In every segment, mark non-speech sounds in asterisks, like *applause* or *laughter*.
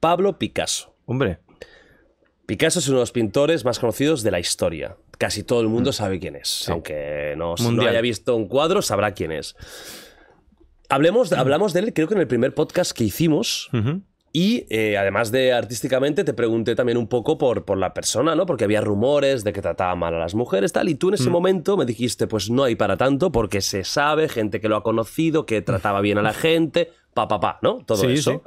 Pablo Picasso. Hombre. Picasso es uno de los pintores más conocidos de la historia. Casi todo el mundo mm. sabe quién es. Aunque no, haya visto un cuadro, sabrá quién es. Hablemos, hablamos de él, creo que en el primer podcast que hicimos. Y eh, además de artísticamente, te pregunté también un poco por, por la persona, ¿no? Porque había rumores de que trataba mal a las mujeres, tal. Y tú en ese mm. momento me dijiste, pues no hay para tanto, porque se sabe, gente que lo ha conocido, que trataba bien a la gente pa, ¿no? Todo eso.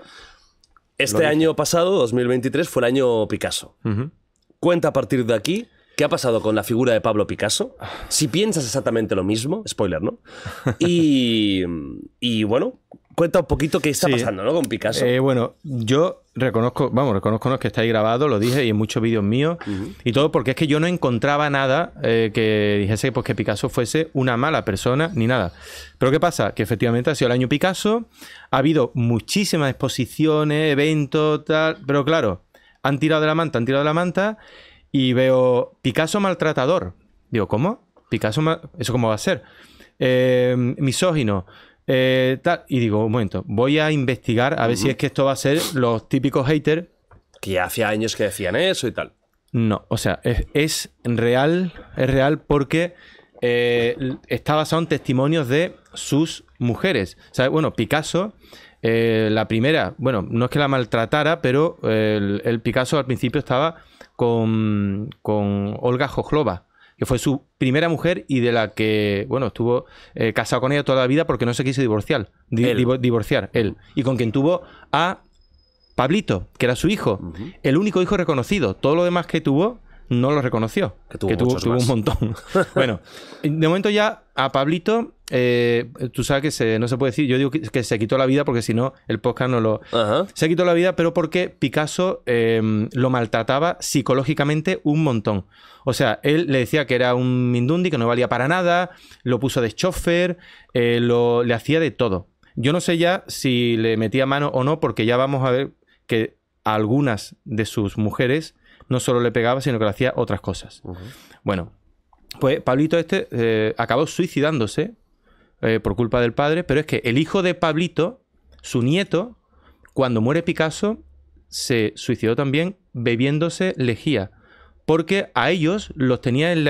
Este año pasado, 2023, fue el año Picasso. Cuenta a partir de aquí qué ha pasado con la figura de Pablo Picasso, ah. si piensas exactamente lo mismo, spoiler, ¿no? Y, bueno, cuenta un poquito qué está pasando, ¿no? Con Picasso. Eh, bueno, yo reconozco, vamos, reconozco que está ahí grabado, lo dije, y en muchos vídeos míos, y todo porque es que yo no encontraba nada eh, que dijese pues, que Picasso fuese una mala persona, ni nada. Pero ¿qué pasa? Que efectivamente ha sido el año Picasso, ha habido muchísimas exposiciones, eventos, tal, pero claro, han tirado de la manta, han tirado de la manta, y veo Picasso maltratador. Digo, ¿cómo? Picasso, ¿eso cómo va a ser? Em, misógino. Eh, y digo, un momento, voy a investigar a ver si es que esto va a ser los típicos haters. Que hacía años que decían eso y tal. No, o sea, es, real, es real porque eh, está basado en testimonios de sus mujeres. O sea, bueno, Picasso, eh, la primera, bueno, no es que la maltratara, pero el Picasso al principio estaba con, Olga Jojlova, que fue su primera mujer y de la que, bueno, estuvo eh, casado con ella toda la vida porque no se quiso divorciar, él. divorciar, él. Y con quien tuvo a Pablito, que era su hijo, el único hijo reconocido. Todo lo demás que tuvo no lo reconoció. Que tuvo un montón. *laughs* bueno, de momento ya a Pablito eh, tú sabes que no se puede decir, yo digo que, se quitó la vida porque si no, el podcast no lo... Se quitó la vida, pero porque Picasso em, lo maltrataba psicológicamente un montón. O sea, él le decía que era un mindundi, que no valía para nada, lo puso de chofer, eh, le hacía de todo. Yo no sé ya si le metía mano o no, porque ya vamos a ver que algunas de sus mujeres no solo le pegaba, sino que le hacía otras cosas. Bueno, pues Pablito este eh, acabó suicidándose eh, por culpa del padre, pero es que el hijo de Pablito, su nieto, cuando muere Picasso, se suicidó también bebiéndose lejía, porque a ellos los tenía en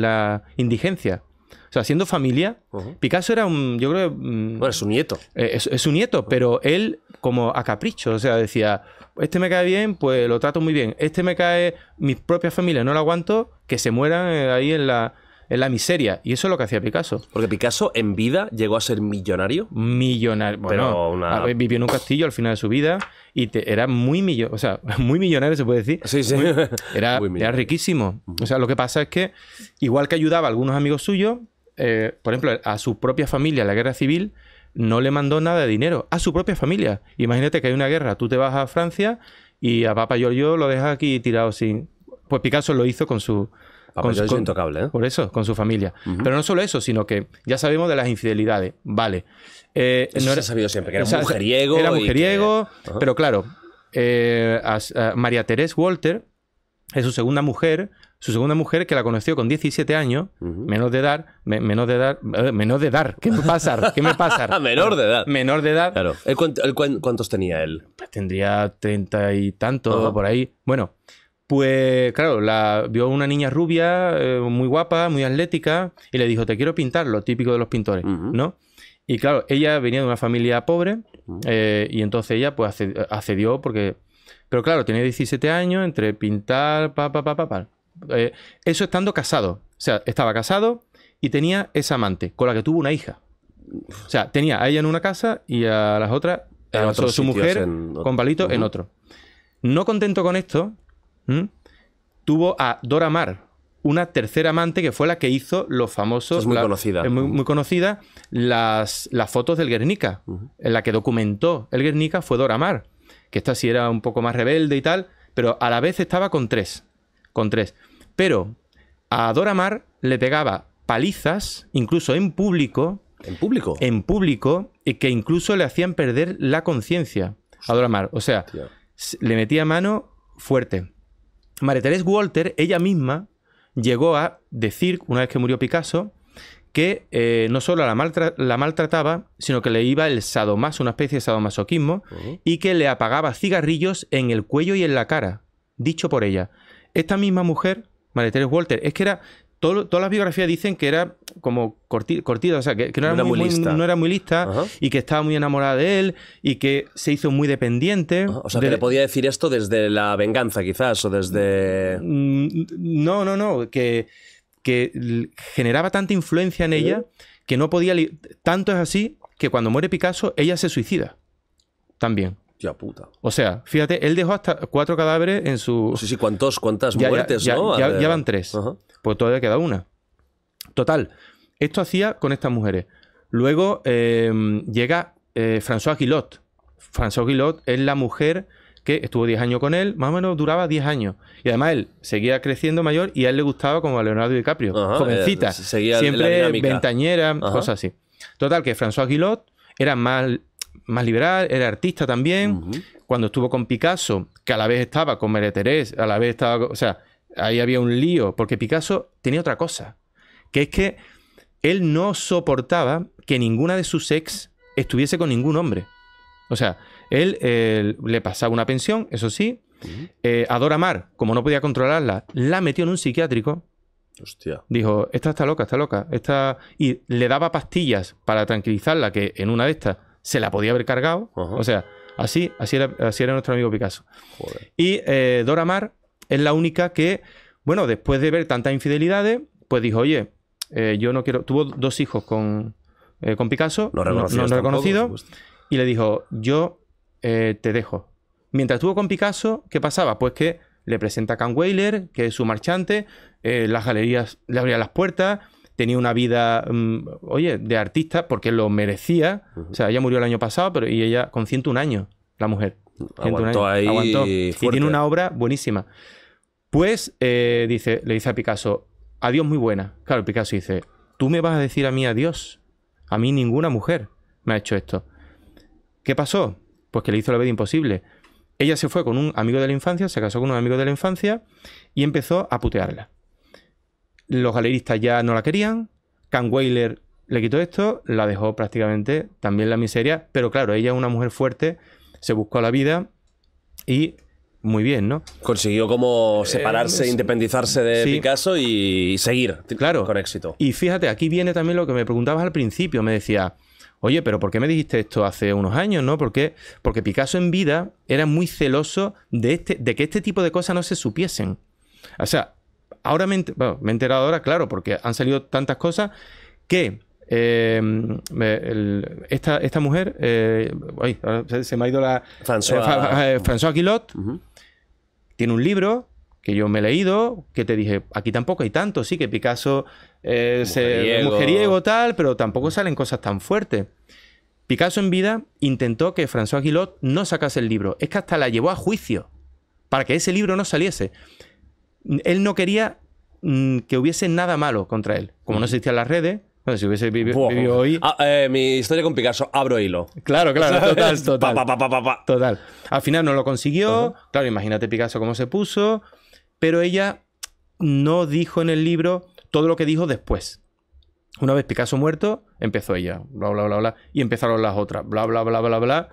la, indigencia. O sea, siendo familia, Picasso era un, yo creo... Mm, bueno, es su nieto. Eh, es, es, su nieto, pero él como a capricho, o sea, decía, este me cae bien, pues lo trato muy bien, este me cae, mis propias familias no lo aguanto, que se mueran eh, ahí en la, es la miseria. Y eso es lo que hacía Picasso. Porque Picasso en vida llegó a ser millonario. Millonario. Bueno, vivió en un castillo al final de su vida y era muy millonario. O sea, *laughs* muy millonario se puede decir. Sí, sí. *laughs* era, riquísimo. O sea, lo que pasa es que, igual que ayudaba a algunos amigos suyos, eh, por ejemplo, a su propia familia en la guerra civil, no le mandó nada de dinero. A su propia familia. Imagínate que hay una guerra. Tú te vas a Francia y a Papa Giorgio lo dejas aquí tirado sin. Pues Picasso lo hizo con su con, ¿eh? Por eso, con su familia. Pero no solo eso, sino que ya sabemos de las infidelidades. Vale. Eh, no era, se ha sabido siempre, que era mujeriego. Era mujeriego, pero claro, eh, María Teresa Walter es su segunda mujer, su segunda mujer que la conoció con 17 años, menor de edad, ¿menor menos de edad, Menor de edad, ¿qué me pasa? ¿Qué me pasa? *laughs* menor de edad. Menor de edad. Claro. ¿El, cuántos tenía él? Pues tendría treinta y tanto, por ahí. Bueno, pues claro, la vio una niña rubia, eh, muy guapa, muy atlética, y le dijo, te quiero pintar, lo típico de los pintores, ¿no? Y claro, ella venía de una familia pobre, eh, y entonces ella pues accedió porque... Pero claro, tenía 17 años, entre pintar, pa, pa, pa, pa, pa. Eh, eso estando casado. O sea, estaba casado y tenía esa amante, con la que tuvo una hija. O sea, tenía a ella en una casa y a las otras, a su mujer con palito en otro. No contento con esto, ¿Mm? Tuvo a Dora Mar, una tercera amante que fue la que hizo los famosos. Es muy conocida. muy, conocida. Las, las, fotos del Guernica. En la que documentó el Guernica fue Dora Mar. Que esta sí era un poco más rebelde y tal. Pero a la vez estaba con tres. Con tres. Pero a Dora Mar le pegaba palizas, incluso en público. ¿En público? En público, y que incluso le hacían perder la conciencia a Dora Mar. O sea, le metía mano fuerte. María Teresa Walter, ella misma, llegó a decir, una vez que murió Picasso, que eh, no solo la, maltrataba, sino que le iba el sadomaso, una especie de sadomasoquismo, y que le apagaba cigarrillos en el cuello y en la cara, dicho por ella. Esta misma mujer, María Teresa Walter, es que era todas las biografías dicen que era como cortida, o sea, que, no, era muy, lista. y que estaba muy enamorada de él y que se hizo muy dependiente. O sea, que le podía decir esto desde la venganza, quizás, o desde. Mm, no, no, no, que, generaba tanta influencia en ella que no podía. Tanto es así que cuando muere Picasso, ella se suicida también. Tía puta. O sea, fíjate, él dejó hasta cuatro cadáveres en su. Sí, sí, cuántos, cuántas muertes, ¿no? Ya, ya, van tres. Ajá. Pues todavía queda una. Total, esto hacía con estas mujeres. Luego em, llega eh, François Guillot. François Guillot es la mujer que estuvo 10 años con él, más o menos duraba 10 años. Y además él seguía creciendo mayor y a él le gustaba como a Leonardo DiCaprio, eh, jovencita, siempre ventañera, cosas así. Total, que François Guillot era más, más liberal, era artista también. Cuando estuvo con Picasso, que a la vez estaba con Mere a la vez estaba, o sea, ahí había un lío, porque Picasso tenía otra cosa, que es que él no soportaba que ninguna de sus ex estuviese con ningún hombre. O sea, él, eh, le pasaba una pensión, eso sí. Eh, a Dora Mar, como no podía controlarla, la metió en un psiquiátrico. Hostia. Dijo, esta está loca, está loca. Y le daba pastillas para tranquilizarla, que en una de estas se la podía haber cargado. O sea, así, así era, así era nuestro amigo Picasso. Y eh, Dora Mar es la única que, bueno, después de ver tantas infidelidades, pues dijo, oye, eh, yo no quiero. Tuvo dos hijos con, eh, Picasso, no, reconocido, y le dijo, yo eh, te dejo. Mientras estuvo con Picasso, ¿qué pasaba? Pues que le presenta a Weiler, que es su marchante, las galerías le abrían las puertas, tenía una vida, mm, oye, de artista, porque lo merecía. O sea, ella murió el año pasado, pero y ella con 101 años, la mujer. Aguantó ahí. Y tiene una obra buenísima. Pues eh, dice, le dice a Picasso, adiós muy buena. Claro, Picasso dice, tú me vas a decir a mí adiós. A mí ninguna mujer me ha hecho esto. ¿Qué pasó? Pues que le hizo la vida imposible. Ella se fue con un amigo de la infancia, se casó con un amigo de la infancia y empezó a putearla. Los galeristas ya no la querían. Weiler le quitó esto, la dejó prácticamente también la miseria, pero claro, ella es una mujer fuerte se buscó la vida y muy bien, ¿no? Consiguió como eh, separarse, independizarse de Picasso y seguir claro. con éxito. Y fíjate, aquí viene también lo que me preguntabas al principio, me decía, oye, pero ¿por qué me dijiste esto hace unos años, no? Porque, Porque Picasso en vida era muy celoso de, este, de que este tipo de cosas no se supiesen. O sea, ahora me he enterado ahora, claro, porque han salido tantas cosas que Em, esta, mujer, eh, se, me ha ido la. François, eh, eh, tiene un libro que yo me he leído, que te dije, aquí tampoco hay tanto, sí, que Picasso es mujeriego. tal, pero tampoco salen cosas tan fuertes. Picasso en vida intentó que François Guillot no sacase el libro. Es que hasta la llevó a juicio para que ese libro no saliese. Él no quería mm, que hubiese nada malo contra él. Como no se no existían las redes, si hubiese vivido, hoy. Ah, eh, mi historia con Picasso, abro hilo. Claro, claro, *laughs* total, total. total. Al final no lo consiguió. Claro, imagínate Picasso cómo se puso. Pero ella no dijo en el libro todo lo que dijo después. Una vez Picasso muerto, empezó ella, bla, bla, bla, bla. Y empezaron las otras, bla, bla, bla, bla, bla.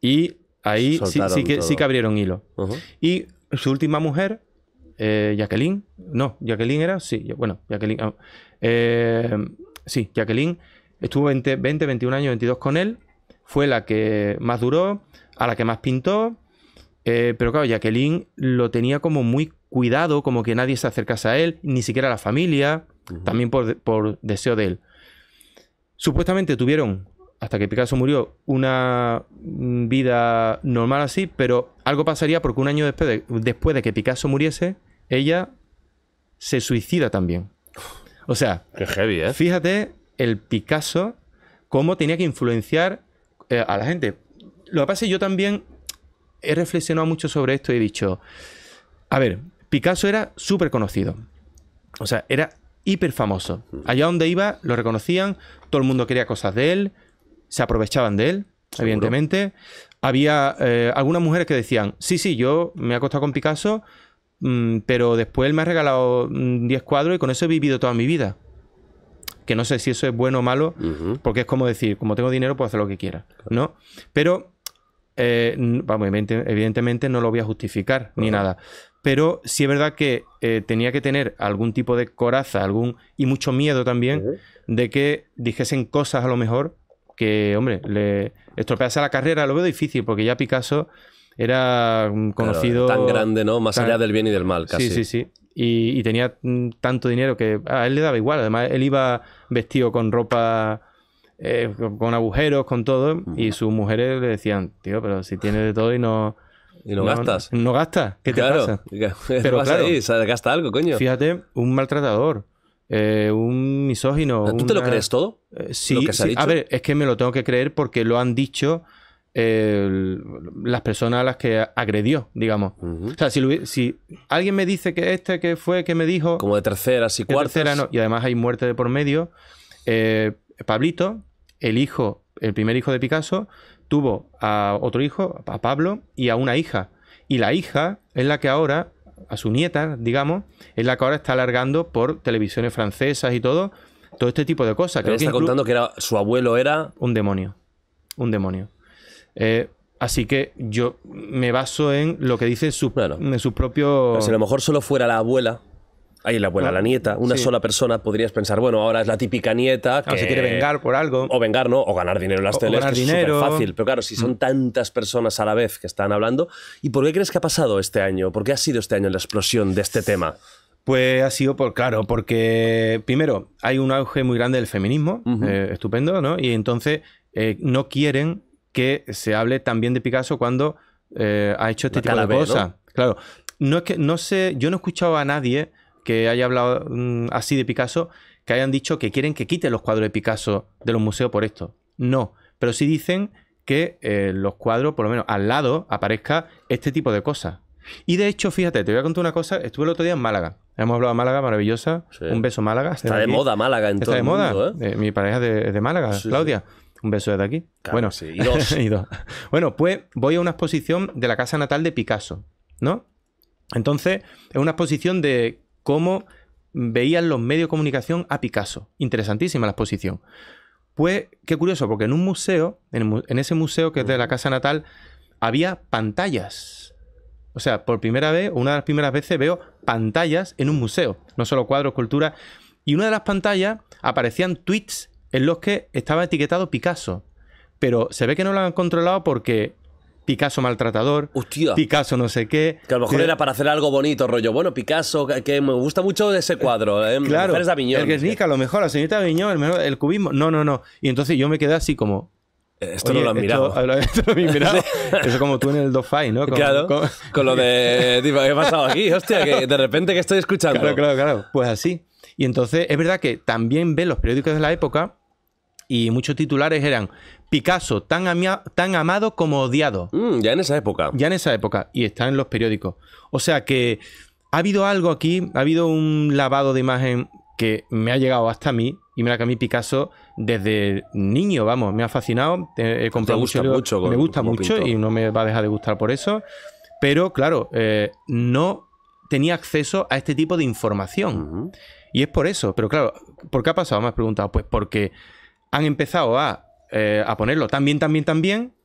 Y ahí sí, que, sí abrieron hilo. Y su última mujer, eh, Jacqueline, no, Jacqueline era, sí, bueno, Jacqueline. Ah, eh, sí, Jacqueline estuvo 20, 21 años, 22 con él, fue la que más duró, a la que más pintó, eh, pero claro, Jacqueline lo tenía como muy cuidado, como que nadie se acercase a él, ni siquiera a la familia, también por, deseo de él. Supuestamente tuvieron, hasta que Picasso murió, una vida normal así, pero algo pasaría porque un año después después de que Picasso muriese, ella se suicida también. O sea, ¿eh? fíjate el Picasso, cómo tenía que influenciar eh, a la gente. Lo que pasa es que yo también he reflexionado mucho sobre esto y he dicho, a ver, Picasso era súper conocido. O sea, era hiper famoso. Mm. Allá donde iba, lo reconocían, todo el mundo quería cosas de él, se aprovechaban de él, evidentemente. Había eh, algunas mujeres que decían, sí, sí, yo me he acostado con Picasso, Mm, pero después él me ha regalado 10 mm, cuadros y con eso he vivido toda mi vida. Que no sé si eso es bueno o malo, porque es como decir, como tengo dinero, puedo hacer lo que quiera, ¿no? Pero, eh, vamos, evidentemente no lo voy a justificar ni nada. Pero sí es verdad que eh, tenía que tener algún tipo de coraza, algún. y mucho miedo también de que dijesen cosas a lo mejor que, hombre, le estropease la carrera. Lo veo difícil, porque ya Picasso era conocido... tan grande, ¿no? Más allá del bien y del mal, casi. Sí, sí, sí. Y, tenía tanto dinero que a él le daba igual. Además, él iba vestido con ropa, eh, con agujeros, con todo. Y sus mujeres le decían, tío, pero si tienes de todo y no... *laughs* Y no, gastas. No, gastas. ¿Qué te claro. pasa? *laughs* Pero claro, gasta algo, coño. Fíjate, un maltratador. Eh, un misógino. ¿Tú te lo crees todo? Eh, sí, A ver, es que me lo tengo que creer porque lo han dicho las personas a las que agredió, digamos. O sea, si, alguien me dice que este que fue, que me dijo... Como de terceras y cuarta, y además hay muerte de por medio. Eh, Pablito, el hijo, el primer hijo de Picasso, tuvo a otro hijo, a Pablo, y a una hija. Y la hija es la que ahora, a su nieta, digamos, es la que ahora está alargando por televisiones francesas y todo, todo este tipo de cosas. Creo está contando que era, su abuelo era... Un demonio. Un demonio. Eh, así que yo me baso en lo que dice su, en su propio. Si a lo mejor solo fuera la abuela. Ahí la abuela, la nieta, una sola persona, podrías pensar, bueno, ahora es la típica nieta ah, que se quiere vengar por algo. O vengar, ¿no? O ganar dinero en las dinero. fácil. Pero claro, si son mm. tantas personas a la vez que están hablando. ¿Y por qué crees que ha pasado este año? ¿Por qué ha sido este año la explosión de este tema? Pues ha sido por, claro, porque primero hay un auge muy grande del feminismo, eh, estupendo, ¿no? Y entonces eh, no quieren que se hable también de Picasso cuando eh, ha hecho este tipo de cosas. Claro. No es que, no sé, yo no he escuchado a nadie que haya hablado mm, así de Picasso que hayan dicho que quieren que quite los cuadros de Picasso de los museos por esto. No. Pero sí dicen que eh, los cuadros, por lo menos al lado, aparezca este tipo de cosas. Y de hecho, fíjate, te voy a contar una cosa. Estuve el otro día en Málaga. Hemos hablado de Málaga, maravillosa. Un beso Málaga. Está de moda Málaga en Está de moda. ¿eh? mi pareja de, de Málaga, Claudia. Un beso desde aquí. bueno, sí. *laughs* Bueno, pues voy a una exposición de la casa natal de Picasso, ¿no? Entonces, es una exposición de cómo veían los medios de comunicación a Picasso. Interesantísima la exposición. Pues, qué curioso, porque en un museo, en, ese museo que es de la casa natal, había pantallas. O sea, por primera vez, una de las primeras veces veo pantallas en un museo, no solo cuadros, esculturas. Y una de las pantallas aparecían tweets en los que estaba etiquetado Picasso. Pero se ve que no lo han controlado porque Picasso maltratador, Hostia. Picasso no sé qué. Que a lo mejor era para hacer algo bonito, rollo. Bueno, Picasso, que me gusta mucho ese cuadro. ¿eh? eh claro, de que el Guernica, a lo mejor, la señorita Aviñón, el, mejor, el cubismo. No, no, no. Y entonces yo me quedé así como, eh, esto no lo han *laughs* mirado. Esto, no lo han mirado. Eso como tú en el DoFi, ¿no? Con, claro. Con... lo de. Tipo, ¿Qué ha pasado aquí? Hostia, que de repente que estoy escuchando. Claro, claro, claro. Pues así. Y entonces es verdad que también ve los periódicos de la época y muchos titulares eran Picasso, tan, tan amado como odiado. Mm, ya en esa época. Ya en esa época, y está en los periódicos. O sea que ha habido algo aquí, ha habido un lavado de imagen que me ha llegado hasta mí, y mira que a mí Picasso desde niño, vamos, me ha fascinado. He comprado gusta mucho, me gusta mucho y no me va a dejar de gustar por eso. Pero claro, eh, no tenía acceso a este tipo de información. Y es por eso. Pero claro, ¿por qué ha pasado? Me has preguntado. Pues porque han empezado a, eh, ponerlo tan bien, tan bien, tan bien,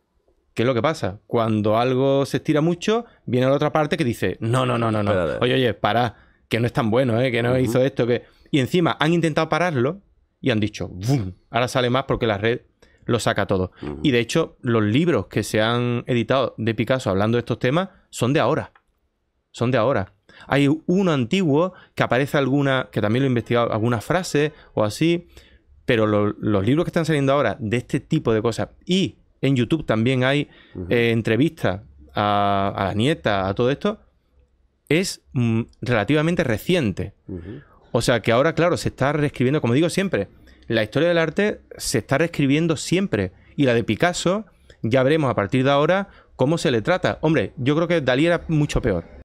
¿Qué es lo que pasa? Cuando algo se estira mucho, viene la otra parte que dice, no, no, no, no, no. Oye, oye, para, que no es tan bueno, ¿eh? que no hizo esto, que... Y encima han intentado pararlo y han dicho, ¡bum! Ahora sale más porque la red lo saca todo. Y de hecho, los libros que se han editado de Picasso hablando de estos temas son de ahora. Son de ahora. Hay uno antiguo que aparece alguna, que también lo he investigado, alguna frase o así, pero los libros que están saliendo ahora de este tipo de cosas y en YouTube también hay eh, entrevistas a, la nieta, a todo esto, es mm, relativamente reciente. O sea que ahora, claro, se está reescribiendo, como digo siempre, la historia del arte se está reescribiendo siempre. Y la de Picasso, ya veremos a partir de ahora cómo se le trata. Hombre, yo creo que Dalí era mucho peor.